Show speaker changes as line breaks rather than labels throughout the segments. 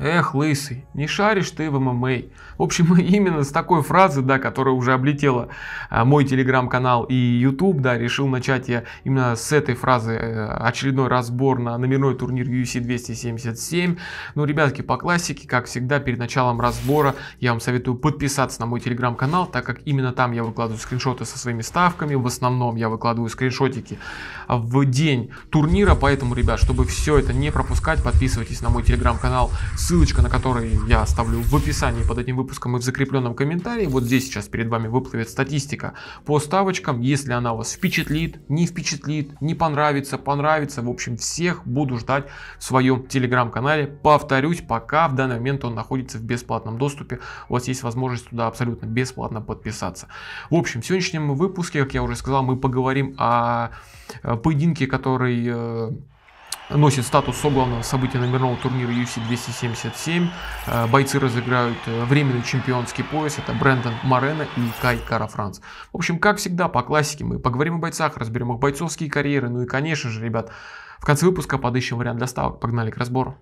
Эх, лысый, не шаришь ты в ММА. В общем, именно с такой фразы, да, которая уже облетела а, мой телеграм-канал и YouTube, да, решил начать я именно с этой фразы э, очередной разбор на номерной турнир UFC 277. Ну, ребятки, по классике, как всегда, перед началом разбора я вам советую подписаться на мой телеграм-канал, так как именно там я выкладываю скриншоты со своими ставками. В основном я выкладываю скриншотики в день турнира, поэтому, ребят, чтобы все это не пропускать, подписывайтесь на мой телеграм-канал с ссылочка на который я оставлю в описании под этим выпуском и в закрепленном комментарии. Вот здесь сейчас перед вами выплывет статистика по ставочкам. Если она вас впечатлит, не впечатлит, не понравится, понравится, в общем, всех буду ждать в своем телеграм-канале. Повторюсь, пока в данный момент он находится в бесплатном доступе, у вас есть возможность туда абсолютно бесплатно подписаться. В общем, в сегодняшнем выпуске, как я уже сказал, мы поговорим о э, поединке, который э, носит статус главного события номерного турнира UFC 277. Э, бойцы разыграют э, временный чемпионский пояс. Это Брэндон Морено и Кай Кара Франц. В общем, как всегда, по классике мы поговорим о бойцах, разберем их бойцовские карьеры. Ну и, конечно же, ребят, в конце выпуска подыщем вариант для ставок. Погнали к разбору.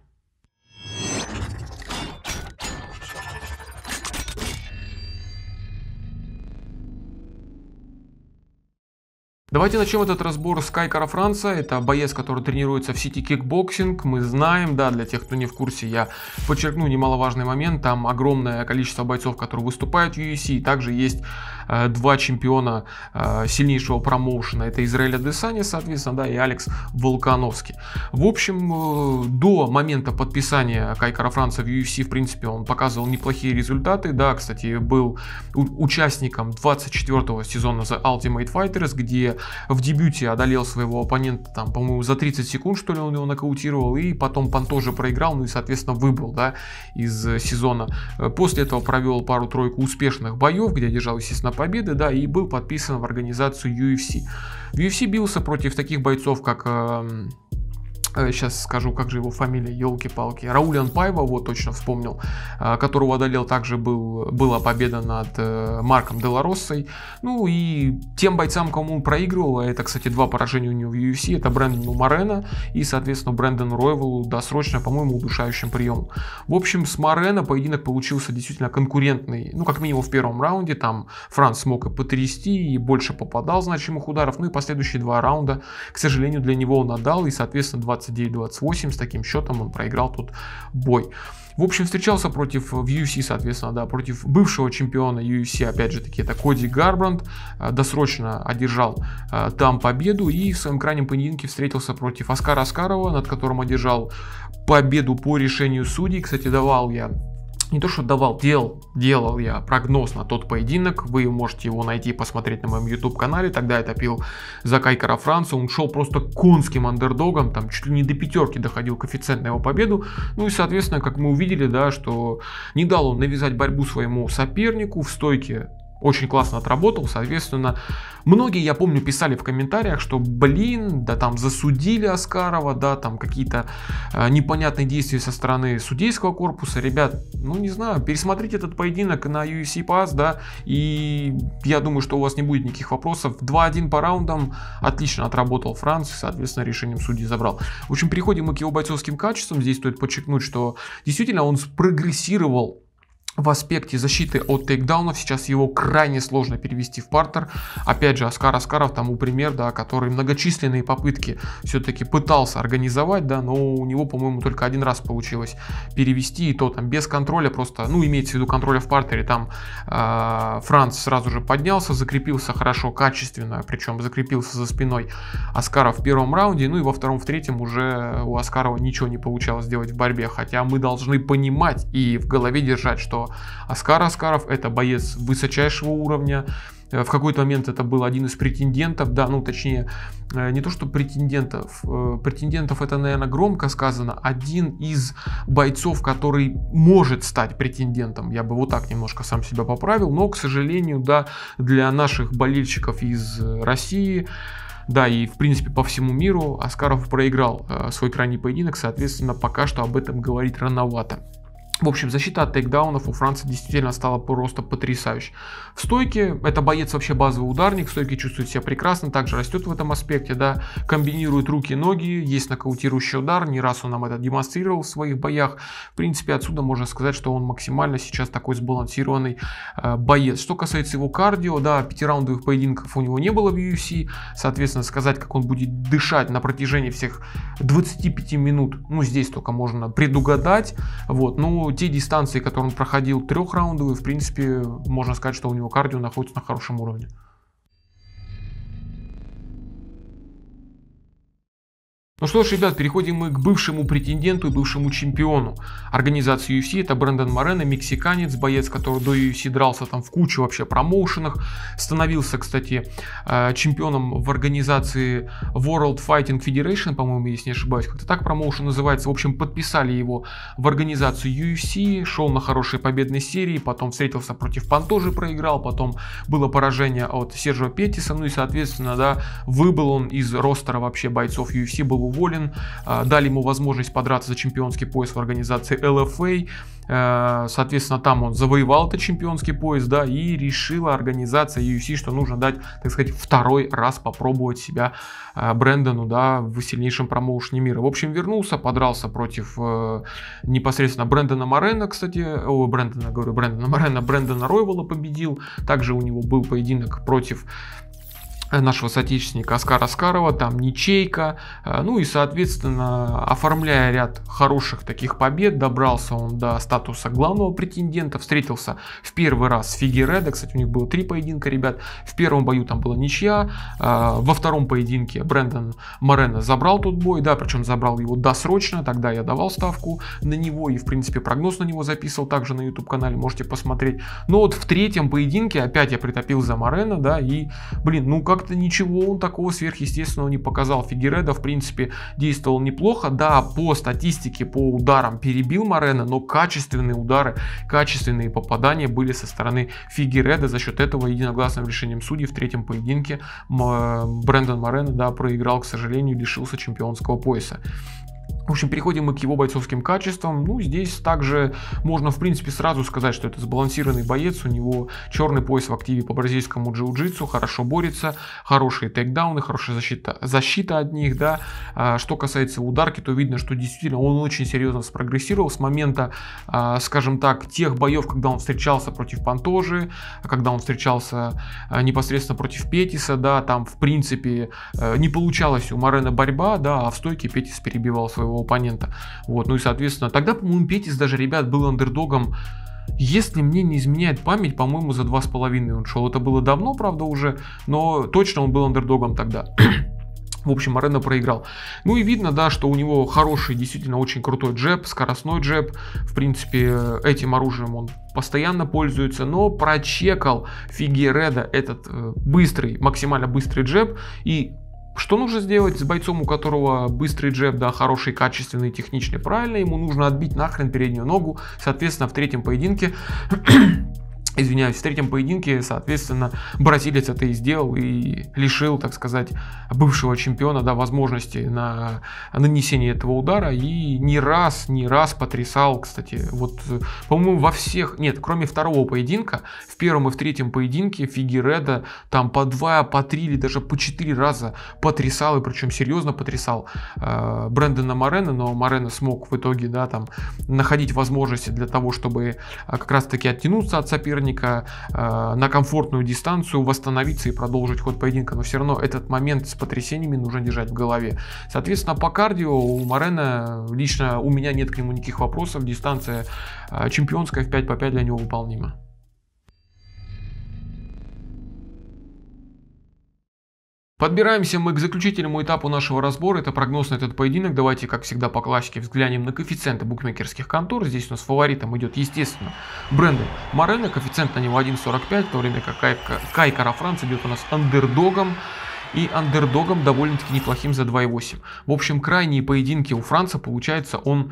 Давайте начнем этот разбор с Кайкара Франца. Это боец, который тренируется в сети кикбоксинг. Мы знаем, да, для тех, кто не в курсе, я подчеркну немаловажный момент. Там огромное количество бойцов, которые выступают в UFC. E Также есть э, два чемпиона э, сильнейшего промоушена. Это Израиля Десани, соответственно, да, и Алекс Волкановский. В общем, э, до момента подписания Кайкара Франца в UFC, e в принципе, он показывал неплохие результаты. Да, кстати, был участником 24 сезона The Ultimate Fighters, где в дебюте одолел своего оппонента, там, по-моему, за 30 секунд, что ли, он его нокаутировал, и потом Пан тоже проиграл, ну и, соответственно, выбыл, да, из э, сезона. Э, после этого провел пару-тройку успешных боев, где держал, естественно, победы, да, и был подписан в организацию UFC. В UFC бился против таких бойцов, как эм, Э, сейчас скажу, как же его фамилия, елки-палки, Раулян Пайва, вот точно вспомнил, э, которого одолел также был, была победа над э, Марком Делароссой. Ну и тем бойцам, кому он проигрывал, а это, кстати, два поражения у него в UFC, это Брэндону Морено и, соответственно, Брэндону Ройвелу досрочно, по-моему, удушающим приемом. В общем, с Морено поединок получился действительно конкурентный, ну, как минимум в первом раунде, там Франц смог и потрясти, и больше попадал значимых ударов, ну и последующие два раунда, к сожалению, для него он отдал, и, соответственно, 20 29-28 с таким счетом он проиграл тут бой. В общем, встречался против в UFC, соответственно, да, против бывшего чемпиона UFC, опять же таки, это Коди Гарбранд, э, досрочно одержал э, там победу и в своем крайнем поединке встретился против Оскара Аскарова, над которым одержал победу по решению судей. Кстати, давал я не то что давал, делал, делал я прогноз на тот поединок, вы можете его найти и посмотреть на моем YouTube канале, тогда я топил за Кайкара Франца, он шел просто конским андердогом, там чуть ли не до пятерки доходил коэффициент на его победу, ну и соответственно, как мы увидели, да, что не дал он навязать борьбу своему сопернику, в стойке очень классно отработал, соответственно, многие, я помню, писали в комментариях, что, блин, да там засудили Аскарова, да, там какие-то э, непонятные действия со стороны судейского корпуса, ребят, ну не знаю, пересмотрите этот поединок на UFC Pass, да, и я думаю, что у вас не будет никаких вопросов. 2-1 по раундам, отлично отработал Франц, соответственно, решением судьи забрал. В общем, переходим мы к его бойцовским качествам, здесь стоит подчеркнуть, что действительно он спрогрессировал в аспекте защиты от тейкдаунов сейчас его крайне сложно перевести в партер. Опять же, Аскар Аскаров тому пример, да, который многочисленные попытки все-таки пытался организовать, да, но у него, по-моему, только один раз получилось перевести, и то там без контроля просто, ну, имеется в виду контроля в партере, там э, Франц сразу же поднялся, закрепился хорошо, качественно, причем закрепился за спиной Аскара в первом раунде, ну и во втором, в третьем уже у Аскарова ничего не получалось делать в борьбе, хотя мы должны понимать и в голове держать, что что Оскар Оскаров это боец высочайшего уровня, э, в какой-то момент это был один из претендентов, да, ну точнее, э, не то что претендентов, э, претендентов это, наверное, громко сказано, один из бойцов, который может стать претендентом, я бы вот так немножко сам себя поправил, но, к сожалению, да, для наших болельщиков из России, да, и в принципе по всему миру Аскаров проиграл свой крайний поединок, соответственно, пока что об этом говорить рановато. В общем, защита от тейкдаунов у Франции действительно стала просто потрясающей. В стойке, это боец вообще базовый ударник, в стойке чувствует себя прекрасно, также растет в этом аспекте, да, комбинирует руки и ноги, есть нокаутирующий удар, не раз он нам это демонстрировал в своих боях. В принципе, отсюда можно сказать, что он максимально сейчас такой сбалансированный э, боец. Что касается его кардио, да, пятираундовых поединков у него не было в UFC, соответственно, сказать, как он будет дышать на протяжении всех 25 минут, ну, здесь только можно предугадать, вот, ну, те дистанции, которые он проходил трехраундовые, в принципе, можно сказать, что у него кардио находится на хорошем уровне. Ну что ж, ребят, переходим мы к бывшему претенденту и бывшему чемпиону организации UFC. Это Брэндон Морено, мексиканец, боец, который до UFC дрался там в кучу вообще промоушенах. Становился, кстати, э, чемпионом в организации World Fighting Federation, по-моему, если не ошибаюсь, как-то так промоушен называется. В общем, подписали его в организацию UFC, шел на хорошие победные серии, потом встретился против Пантожи, проиграл, потом было поражение от Сержа Петтиса, ну и, соответственно, да, выбыл он из ростера вообще бойцов UFC, был уволен, а, дали ему возможность подраться за чемпионский пояс в организации LFA, а. а, соответственно, там он завоевал этот чемпионский пояс, да, и решила организация UFC, что нужно дать, так сказать, второй раз попробовать себя Брэндону, да, в сильнейшем промоушене мира. В общем, вернулся, подрался против э, непосредственно Брэндона Морена, кстати, о, Брэндона, говорю, Брэндона Морена, Брэндона Ройвола победил, также у него был поединок против Э, нашего соотечественника Аскара Аскарова, там ничейка, э, ну и, соответственно, оформляя ряд хороших таких побед, добрался он до статуса главного претендента, встретился в первый раз с Фигередо, кстати, у них было три поединка, ребят, в первом бою там была ничья, э, во втором поединке Брэндон Морено забрал тот бой, да, причем забрал его досрочно, тогда я давал ставку на него и, в принципе, прогноз на него записывал также на YouTube-канале, можете посмотреть, но вот в третьем поединке опять я притопил за Морено, да, и, блин, ну как как-то ничего он такого сверхъестественного не показал. Фигереда, в принципе, действовал неплохо. Да, по статистике, по ударам перебил Морена, но качественные удары, качественные попадания были со стороны Фигереда. За счет этого единогласным решением судей в третьем поединке э, Брэндон Морена да, проиграл, к сожалению, лишился чемпионского пояса. В общем, переходим мы к его бойцовским качествам. Ну, здесь также можно, в принципе, сразу сказать, что это сбалансированный боец. У него черный пояс в активе по бразильскому джиу-джитсу, хорошо борется, хорошие тейкдауны, хорошая защита, защита от них, да. А, что касается ударки, то видно, что действительно он очень серьезно спрогрессировал с момента, а, скажем так, тех боев, когда он встречался против Пантожи, когда он встречался а, непосредственно против Петиса, да, там, в принципе, э, не получалась у Марена борьба, да, а в стойке Петис перебивал своего слабого оппонента. Вот, ну и, соответственно, тогда, по-моему, Петис даже, ребят, был андердогом если мне не изменяет память, по-моему, за 2,5 он шел. Это было давно, правда, уже, но точно он был андердогом тогда. В общем, Арена проиграл. Ну и видно, да, что у него хороший, действительно очень крутой джеб, скоростной джеб. В принципе, этим оружием он постоянно пользуется, но прочекал Фигереда этот э, быстрый, максимально быстрый джеб и что нужно сделать с бойцом, у которого быстрый джеб, да, хороший, качественный, техничный, правильно, ему нужно отбить нахрен переднюю ногу, соответственно, в третьем поединке извиняюсь, в третьем поединке, соответственно, бразилец это и сделал, и лишил, так сказать, бывшего чемпиона да, возможности на нанесение этого удара, и не раз, не раз потрясал, кстати, вот, по-моему, во всех, нет, кроме второго поединка, в первом и в третьем поединке Фигереда там по два, по три или даже по четыре раза потрясал, и причем серьезно потрясал э, Брэндона Морена, но Морена смог в итоге, да, там, находить возможности для того, чтобы э, как раз-таки оттянуться от соперника, соперника э, на комфортную дистанцию, восстановиться и продолжить ход поединка. Но все равно этот момент с потрясениями нужно держать в голове. Соответственно, по кардио у Морена лично у меня нет к нему никаких вопросов. Дистанция э, чемпионская в 5 по 5 для него выполнима. Подбираемся мы к заключительному этапу нашего разбора, это прогноз на этот поединок. Давайте, как всегда, по классике взглянем на коэффициенты букмекерских контор. Здесь у нас фаворитом идет, естественно, Брендон Морено, коэффициент на него 1.45, в то время как Кайкара Кай Карафранц идет у нас андердогом и андердогом довольно-таки неплохим за 2.8. В общем, крайние поединки у Франца, получается, он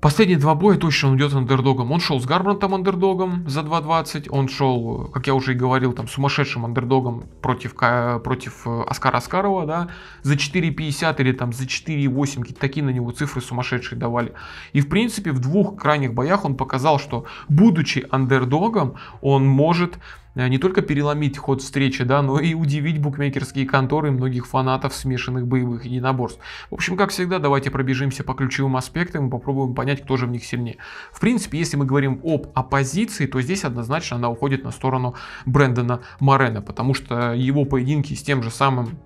Последние два боя точно он идет андердогом. Он шел с Гарбрантом андердогом за 2.20. Он шел, как я уже и говорил, там сумасшедшим андердогом против, против Аскара э, Аскарова, да, за 4.50 или там за 4.8. Какие-то такие на него цифры сумасшедшие давали. И в принципе в двух крайних боях он показал, что будучи андердогом, он может а, не только переломить ход встречи, да, но и удивить букмекерские конторы и многих фанатов смешанных боевых единоборств. В общем, как всегда, давайте пробежимся по ключевым аспектам и попробуем понять, кто же в них сильнее. В принципе, если мы говорим об оппозиции, то здесь однозначно она уходит на сторону Брэндона Морена, потому что его поединки с тем же самым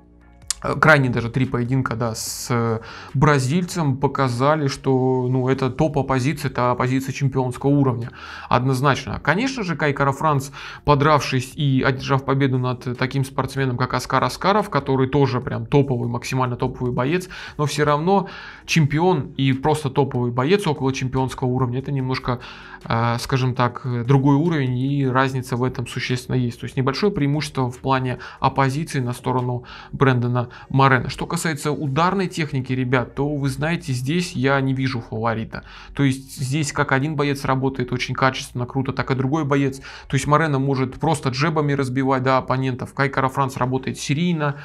Э, крайне даже три поединка да, с э, бразильцем показали, что ну, это топ-оппозиция, это оппозиция чемпионского уровня. Однозначно. Конечно же, Кайкара Франц, подравшись и одержав победу над таким спортсменом, как Аскар Аскаров, который тоже прям топовый, максимально топовый боец, но все равно чемпион и просто топовый боец около чемпионского уровня, это немножко, э, скажем так, другой уровень и разница в этом существенно есть. То есть небольшое преимущество в плане оппозиции на сторону Брэндона Морен. Что касается ударной техники, ребят, то вы знаете, здесь я не вижу фаворита. То есть здесь как один боец работает очень качественно, круто, так и другой боец. То есть Морена может просто джебами разбивать да, оппонентов. Кайкара Франц работает серийно.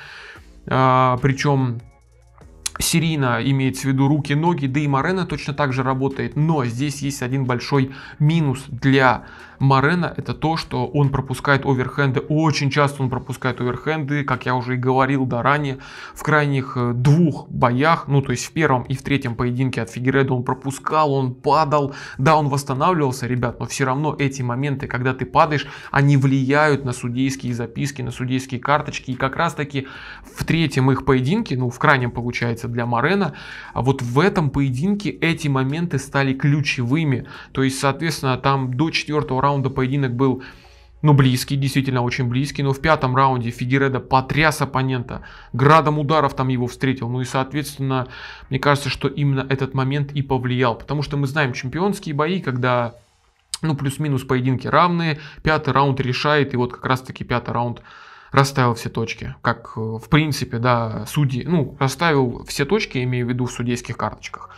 А, причем Серийно имеется в виду руки, ноги, да и Морена точно так же работает. Но здесь есть один большой минус для Морена, это то, что он пропускает оверхенды. Очень часто он пропускает оверхенды, как я уже и говорил да ранее, в крайних э, двух боях, ну то есть в первом и в третьем поединке от Фигереда он пропускал, он падал, да, он восстанавливался, ребят, но все равно эти моменты, когда ты падаешь, они влияют на судейские записки, на судейские карточки. И как раз таки в третьем их поединке, ну в крайнем получается, получается для Марена. А вот в этом поединке эти моменты стали ключевыми. То есть, соответственно, там до четвертого раунда поединок был ну, близкий, действительно очень близкий. Но в пятом раунде Фигереда потряс оппонента. Градом ударов там его встретил. Ну и, соответственно, мне кажется, что именно этот момент и повлиял. Потому что мы знаем чемпионские бои, когда ну, плюс-минус поединки равные. Пятый раунд решает. И вот как раз-таки пятый раунд расставил все точки, как э, в принципе, да, судьи, ну, расставил все точки, имею в виду в судейских карточках.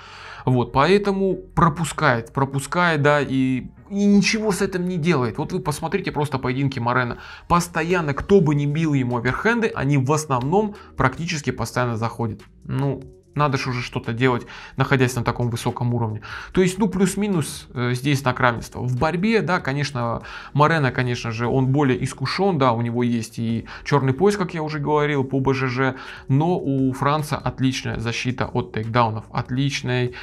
Вот, поэтому пропускает, пропускает, да, и, и ничего с этим не делает. Вот вы посмотрите просто поединки Морена. Постоянно, кто бы ни бил ему оверхенды, они в основном практически постоянно заходят. Ну, надо же уже что-то делать, находясь на таком высоком уровне. То есть, ну, плюс-минус э, здесь знак равенства. В борьбе, да, конечно, Морена, конечно же, он более искушен, да, у него есть и черный пояс, как я уже говорил, по БЖЖ, но у Франца отличная защита от тейкдаунов, отличный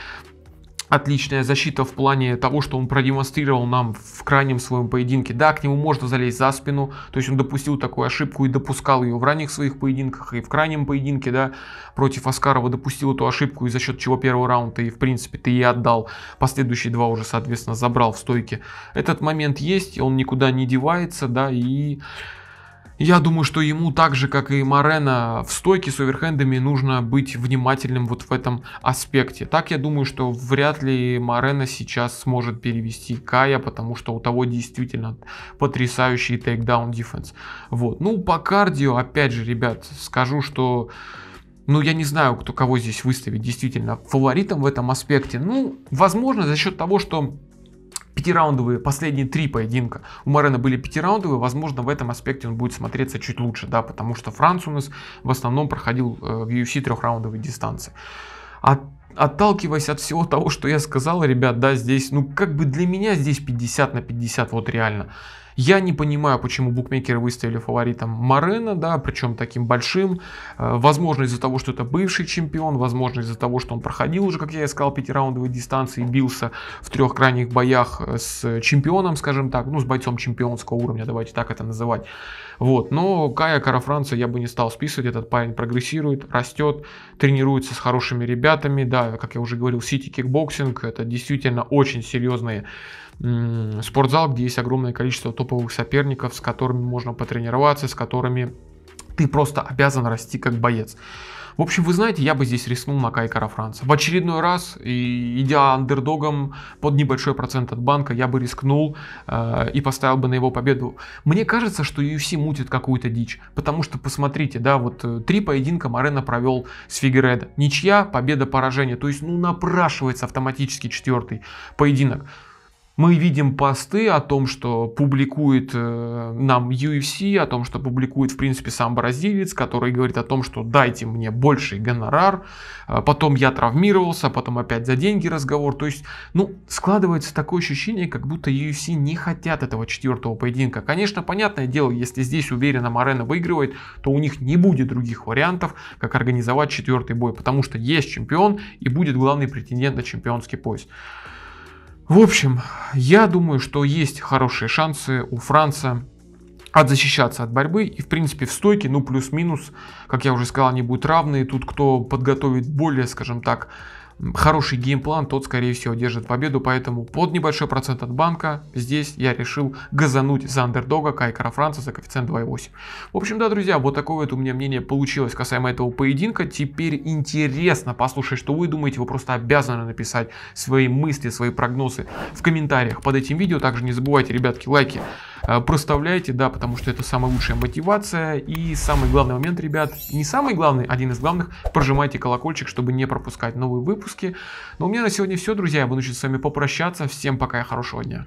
отличная защита в плане того, что он продемонстрировал нам в крайнем своем поединке. Да, к нему можно залезть за спину, то есть он допустил такую ошибку и допускал ее в ранних своих поединках, и в крайнем поединке, да, против Аскарова допустил эту ошибку, и за счет чего первый раунд, и в принципе ты и отдал, последующие два уже, соответственно, забрал в стойке. Этот момент есть, он никуда не девается, да, и я думаю, что ему так же, как и Марена в стойке с оверхендами нужно быть внимательным вот в этом аспекте. Так я думаю, что вряд ли Марена сейчас сможет перевести Кая, потому что у того действительно потрясающий тейкдаун дефенс. Вот. Ну, по кардио, опять же, ребят, скажу, что ну, я не знаю, кто кого здесь выставить действительно фаворитом в этом аспекте. Ну, возможно, за счет того, что пятираундовые, последние три поединка у Марена были пятираундовые, возможно, в этом аспекте он будет смотреться чуть лучше, да, потому что Франц у нас в основном проходил э, в UFC трехраундовой дистанции. А отталкиваясь от всего того, что я сказал, ребят, да, здесь, ну, как бы для меня здесь 50 на 50, вот реально. Я не понимаю, почему букмекеры выставили фаворитом Марена, да, причем таким большим. Э, возможно, из-за того, что это бывший чемпион, возможно, из-за того, что он проходил уже, как я и сказал, пятираундовые дистанции, бился в трех крайних боях э, с чемпионом, скажем так, ну, с бойцом чемпионского уровня, давайте так это называть. Вот, но Кая Карафранца я бы не стал списывать, этот парень прогрессирует, растет, тренируется с хорошими ребятами, да, как я уже говорил, Сити кикбоксинг, это действительно очень серьезные спортзал, где есть огромное количество топовых соперников, с которыми можно потренироваться, с которыми ты просто обязан расти как боец. В общем, вы знаете, я бы здесь рискнул на Кайкара Франца. В очередной раз, и, идя андердогом под небольшой процент от банка, я бы рискнул э, и поставил бы на его победу. Мне кажется, что UFC мутит какую-то дичь, потому что, посмотрите, да, вот э, три поединка Марена провел с Фигередо. Ничья, победа, поражение. То есть, ну, напрашивается автоматически четвертый поединок мы видим посты о том, что публикует э, нам UFC, о том, что публикует, в принципе, сам бразилец, который говорит о том, что дайте мне больший гонорар, э, потом я травмировался, потом опять за деньги разговор. То есть, ну, складывается такое ощущение, как будто UFC не хотят этого четвертого поединка. Конечно, понятное дело, если здесь уверенно Марена выигрывает, то у них не будет других вариантов, как организовать четвертый бой, потому что есть чемпион и будет главный претендент на чемпионский пояс. В общем, я думаю, что есть хорошие шансы у Франца отзащищаться от борьбы. И, в принципе, в стойке, ну, плюс-минус, как я уже сказал, они будут равны. Тут кто подготовит более, скажем так, хороший геймплан, тот, скорее всего, держит победу. Поэтому под небольшой процент от банка здесь я решил газануть за андердога Кайкара Франца за коэффициент 2.8. В общем, да, друзья, вот такое вот у меня мнение получилось касаемо этого поединка. Теперь интересно послушать, что вы думаете. Вы просто обязаны написать свои мысли, свои прогнозы в комментариях под этим видео. Также не забывайте, ребятки, лайки. А, проставляйте, да, потому что это самая лучшая мотивация. И самый главный момент, ребят, не самый главный, один из главных, прожимайте колокольчик, чтобы не пропускать новые выпуски. Но ну, у меня на сегодня все, друзья. Я вынужден с вами попрощаться. Всем пока и хорошего дня.